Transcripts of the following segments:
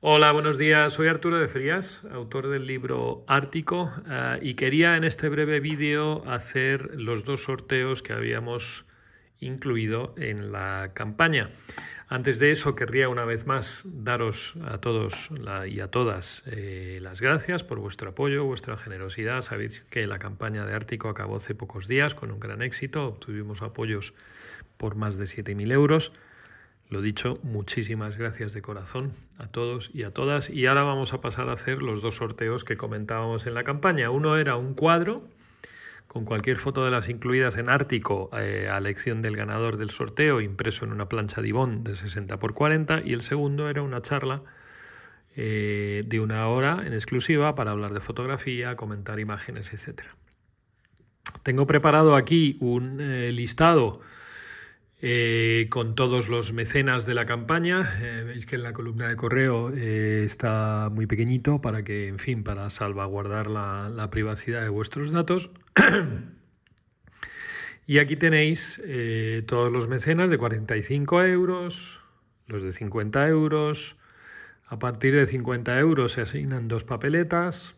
Hola, buenos días. Soy Arturo de Frías, autor del libro Ártico, eh, y quería en este breve vídeo hacer los dos sorteos que habíamos incluido en la campaña. Antes de eso, querría una vez más daros a todos y a todas eh, las gracias por vuestro apoyo, vuestra generosidad. Sabéis que la campaña de Ártico acabó hace pocos días con un gran éxito. Obtuvimos apoyos por más de 7.000 euros. Lo dicho, muchísimas gracias de corazón a todos y a todas. Y ahora vamos a pasar a hacer los dos sorteos que comentábamos en la campaña. Uno era un cuadro con cualquier foto de las incluidas en Ártico eh, a elección del ganador del sorteo, impreso en una plancha Divón de 60 x 40. Y el segundo era una charla eh, de una hora en exclusiva para hablar de fotografía, comentar imágenes, etc. Tengo preparado aquí un eh, listado eh, con todos los mecenas de la campaña. Eh, veis que en la columna de correo eh, está muy pequeñito para que, en fin, para salvaguardar la, la privacidad de vuestros datos. y aquí tenéis todos los mecenas de 45 euros, los de 50 euros. A partir de 50 euros se asignan dos papeletas.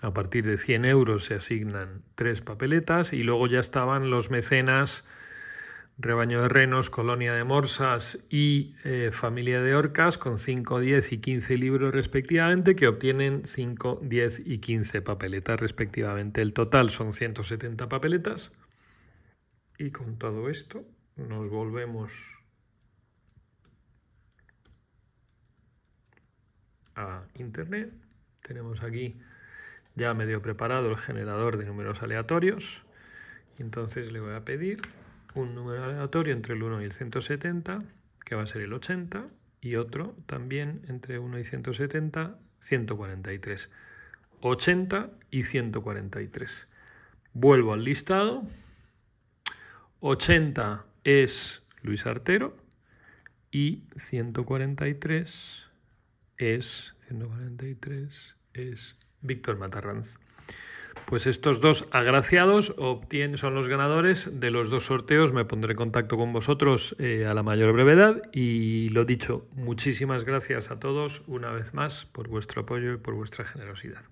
A partir de 100 euros se asignan tres papeletas y luego ya estaban los mecenas rebaño de renos, colonia de morsas y eh, familia de orcas con 5, 10 y 15 libros respectivamente que obtienen 5, 10 y 15 papeletas respectivamente. El total son 170 papeletas y con todo esto nos volvemos a internet. Tenemos aquí ya medio preparado el generador de números aleatorios. Entonces le voy a pedir un número aleatorio entre el 1 y el 170, que va a ser el 80, y otro también entre 1 y 170, 143. 80 y 143. Vuelvo al listado. 80 es Luis Artero y 143 es 143 es Víctor Matarranz. Pues estos dos agraciados obtienen, son los ganadores de los dos sorteos. Me pondré en contacto con vosotros eh, a la mayor brevedad. Y lo dicho, muchísimas gracias a todos una vez más por vuestro apoyo y por vuestra generosidad.